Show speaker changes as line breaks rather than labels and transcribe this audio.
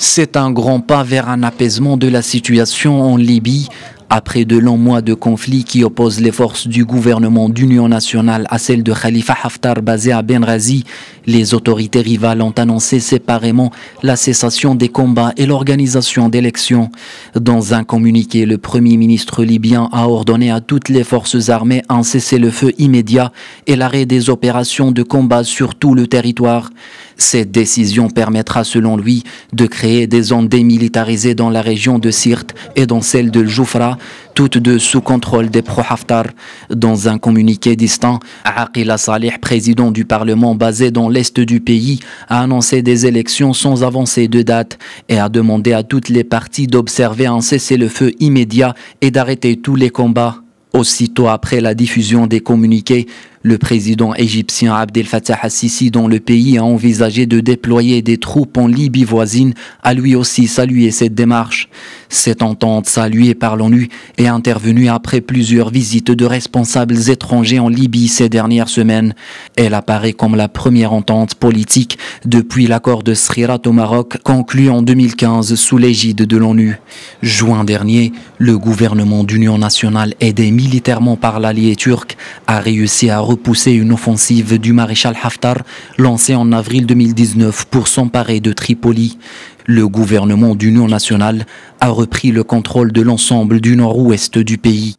C'est un grand pas vers un apaisement de la situation en Libye après de longs mois de conflit qui opposent les forces du gouvernement d'union nationale à celles de Khalifa Haftar basé à Benrazi, les autorités rivales ont annoncé séparément la cessation des combats et l'organisation d'élections. Dans un communiqué, le Premier ministre libyen a ordonné à toutes les forces armées un cessez-le-feu immédiat et l'arrêt des opérations de combat sur tout le territoire. Cette décision permettra selon lui de créer des zones démilitarisées dans la région de Sirte et dans celle de Joufra, toutes deux sous contrôle des pro-Haftar. Dans un communiqué distant, Aqila Salih, président du Parlement basé dans l'est du pays, a annoncé des élections sans avancer de date et a demandé à toutes les parties d'observer un cessez-le-feu immédiat et d'arrêter tous les combats. Aussitôt après la diffusion des communiqués, le président égyptien Abdel Fattah al sissi dont le pays a envisagé de déployer des troupes en Libye voisine, a lui aussi salué cette démarche. Cette entente saluée par l'ONU est intervenue après plusieurs visites de responsables étrangers en Libye ces dernières semaines. Elle apparaît comme la première entente politique depuis l'accord de Srirat au Maroc conclu en 2015 sous l'égide de l'ONU. Juin dernier, le gouvernement d'union nationale aidé militairement par l'allié turc a réussi à pousser une offensive du maréchal Haftar lancée en avril 2019 pour s'emparer de Tripoli. Le gouvernement d'union nationale a repris le contrôle de l'ensemble du nord-ouest du pays.